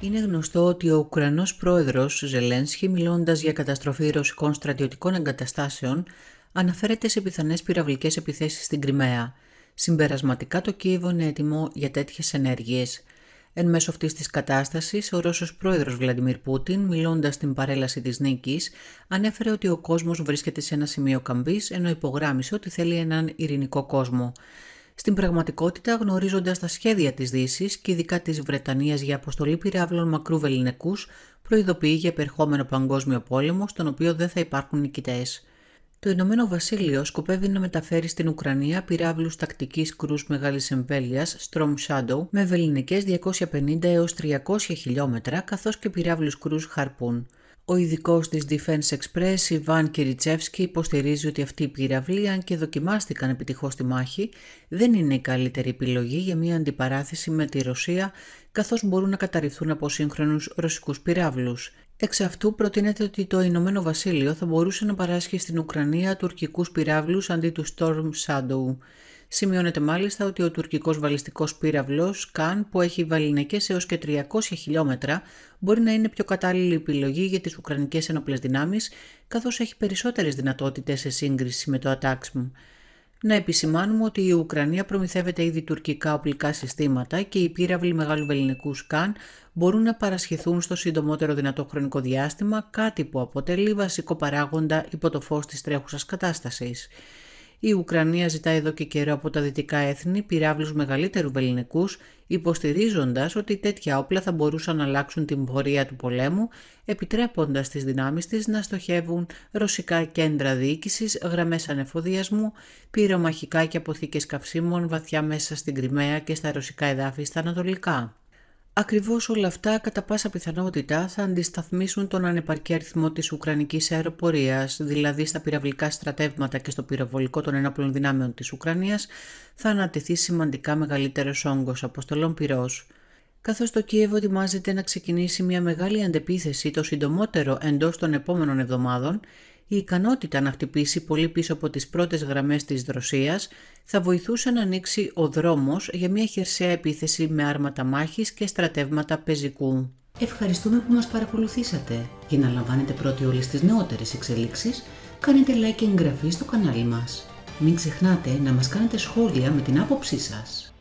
Είναι γνωστό ότι ο Ουκρανός πρόεδρος Ζελένσκι μιλώντας για καταστροφή ρωσικών στρατιωτικών εγκαταστάσεων αναφέρεται σε πιθανές πυραυλικές επιθέσεις στην Κρυμαία. Συμπερασματικά το Κίεβο είναι έτοιμο για τέτοιες ενέργειες. Εν μέσω αυτής της κατάστασης, ο Ρώσος πρόεδρος Βλαντιμίρ Πούτιν, μιλώντας στην παρέλαση της νίκης, ανέφερε ότι ο κόσμος βρίσκεται σε ένα σημείο καμπής, ενώ υπογράμμισε ότι θέλει έναν ειρηνικό κόσμο στην πραγματικότητα γνωρίζοντας τα σχέδια της δύσης και ειδικά της Βρετανίας για αποστολή πυράβλων μακρού βεληνικούς, προειδοποιεί για επερχόμενο παγκόσμιο πόλεμο, στον οποίο δεν θα υπάρχουν νικητές. Το Ηνωμένο Βασίλειο σκοπεύει να μεταφέρει στην Ουκρανία πυράβλους τακτικής κρούς μεγάλης εμβέλειας Strom Shadow με βεληνικές 250 έως 300 χιλιόμετρα καθώς και πυράβλους κρούς Harpoon. Ο ειδικός της Defense Express, Ιβάν Κυριτσεύσκη, υποστηρίζει ότι αυτοί οι πυραυλοί, αν και δοκιμάστηκαν επιτυχώς στη μάχη, δεν είναι η καλύτερη επιλογή για μια αντιπαράθεση με τη Ρωσία, καθώς μπορούν να καταρριφθούν από σύγχρονους ρωσικούς πυράβλους. Εξ αυτού προτείνεται ότι το Ηνωμένο Βασίλειο θα μπορούσε να παράσχει στην Ουκρανία τουρκικούς πυράβλους αντί του Storm Shadow. Σημειώνεται μάλιστα ότι ο τουρκικός βαλιστικός πύραυλος, ΚΑΝ που έχει βαλινικέ έως και 300 χιλιόμετρα μπορεί να είναι πιο κατάλληλη επιλογή για τις Ουκρανικές ενόπλες δυνάμεις καθώς έχει περισσότερες δυνατότητες σε σύγκριση με το ATAXM. Να επισημάνουμε ότι η Ουκρανία προμηθεύεται ήδη τουρκικά οπλικά συστήματα και οι πύραυλοι μεγάλου βεληνικού σκαν μπορούν να παρασχεθούν στο συντομότερο δυνατό χρονικό διάστημα, κάτι που αποτελεί βασικό παράγοντα υπό το φως της τρέχουσας κατάστασης. Η Ουκρανία ζητά εδώ και καιρό από τα δυτικά έθνη πυράβλους μεγαλύτερου βεληνικούς, υποστηρίζοντας ότι τέτοια όπλα θα μπορούσαν να αλλάξουν την πορεία του πολέμου, επιτρέποντας τις δυνάμεις της να στοχεύουν ρωσικά κέντρα διοίκησης, γραμμές ανεφοδιασμού, πυρομαχικά και αποθήκες καυσίμων βαθιά μέσα στην Κρυμαία και στα ρωσικά εδάφη στα ανατολικά. Ακριβώς όλα αυτά κατά πάσα πιθανότητα θα αντισταθμίσουν τον ανεπαρκή αριθμό της Ουκρανικής αεροπορίας, δηλαδή στα πυραυλικά στρατεύματα και στο πυροβολικό των ενόπλων δυνάμεων της Ουκρανίας θα ανατεθεί σημαντικά μεγαλύτερος όγκος αποστολών πυρός. Καθώς το Κίεβο ετοιμάζεται να ξεκινήσει μια μεγάλη αντεπίθεση το συντομότερο εντός των επόμενων εβδομάδων, η ικανότητα να χτυπήσει πολύ πίσω από τις πρώτες γραμμές της δροσίας θα βοηθούσε να ανοίξει ο δρόμος για μια χερσαία επίθεση με άρματα μάχης και στρατεύματα πεζικού. Ευχαριστούμε που μας παρακολουθήσατε. Για να λαμβάνετε πρώτοι όλες τις νεότερες εξελίξεις, κάνετε like και εγγραφή στο κανάλι μας. Μην ξεχνάτε να μας κάνετε σχόλια με την άποψή σας.